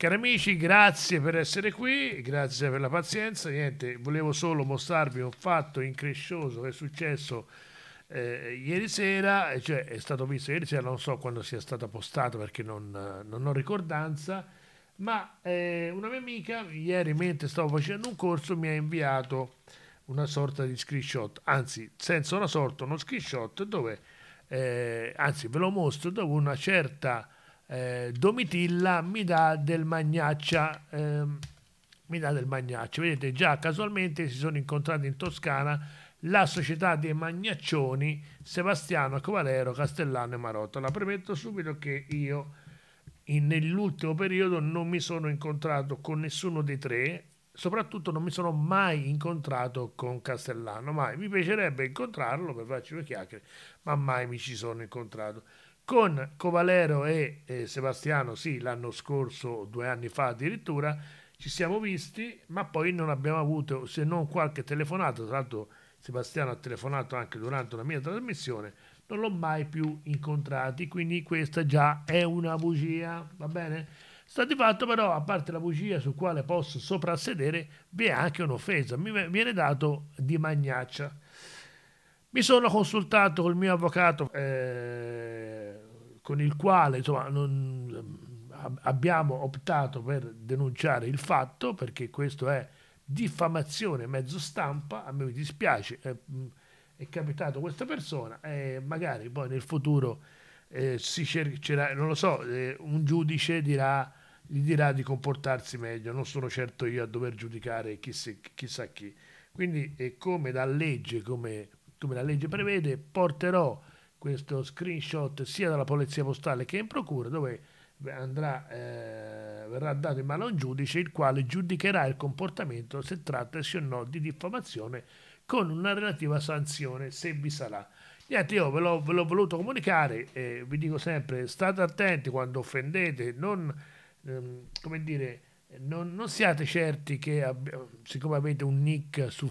Cari amici, grazie per essere qui, grazie per la pazienza. Niente, volevo solo mostrarvi un fatto increscioso che è successo eh, ieri sera, cioè è stato visto ieri sera, non so quando sia stato postato perché non, non ho ricordanza, ma eh, una mia amica ieri mentre stavo facendo un corso mi ha inviato una sorta di screenshot, anzi senza una sorta, uno screenshot dove, eh, anzi ve lo mostro, dove una certa eh, Domitilla mi dà del magnaccia. Ehm, mi dà del magnaccio. Vedete, già casualmente si sono incontrati in Toscana la società dei magnaccioni Sebastiano Covalero, Castellano e Marotta. La premetto subito che io in, nell'ultimo periodo non mi sono incontrato con nessuno dei tre, soprattutto non mi sono mai incontrato con Castellano, mai. Mi piacerebbe incontrarlo per farci due chiacchiere, ma mai mi ci sono incontrato con Covalero e eh, Sebastiano, sì, l'anno scorso, due anni fa addirittura, ci siamo visti, ma poi non abbiamo avuto se non qualche telefonata, tra l'altro Sebastiano ha telefonato anche durante una mia trasmissione, non l'ho mai più incontrati, quindi questa già è una bugia, va bene? Sta di fatto però, a parte la bugia sul quale posso soprassedere, vi è anche un'offesa, mi viene dato di magnaccia. Mi sono consultato col mio avvocato eh, con il quale insomma, non, ehm, abbiamo optato per denunciare il fatto perché questo è diffamazione mezzo stampa, a me mi dispiace, è, è capitato questa persona e magari poi nel futuro eh, si cercherà, non lo so, eh, un giudice dirà, gli dirà di comportarsi meglio, non sono certo io a dover giudicare chissà, chissà chi. Quindi eh, come, legge, come, come la legge prevede, porterò questo screenshot sia dalla polizia postale che in procura dove andrà, eh, verrà dato in mano a un giudice il quale giudicherà il comportamento se trattasi o no di diffamazione con una relativa sanzione se vi sarà. Niente, io ve l'ho, ve l'ho voluto comunicare e vi dico sempre state attenti quando offendete, non ehm, come dire non, non, siate certi che siccome avete un nick su,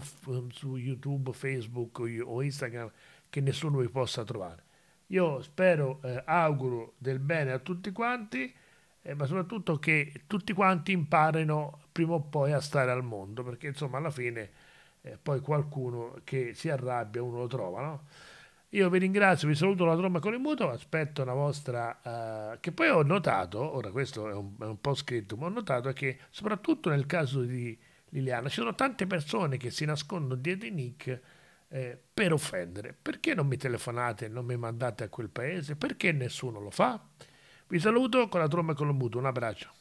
su YouTube, Facebook o Instagram che nessuno vi possa trovare. Io spero, eh, auguro del bene a tutti quanti, eh, ma soprattutto che tutti quanti imparino prima o poi a stare al mondo, perché insomma alla fine eh, poi qualcuno che si arrabbia uno lo trova, no? Io vi ringrazio, vi saluto la tromba con il muto, aspetto la vostra... Uh, che poi ho notato, ora questo è un, è un po' scritto, ma ho notato che soprattutto nel caso di Liliana ci sono tante persone che si nascondono dietro i nick eh, per offendere. Perché non mi telefonate, non mi mandate a quel paese? Perché nessuno lo fa? Vi saluto con la tromba con il muto, un abbraccio.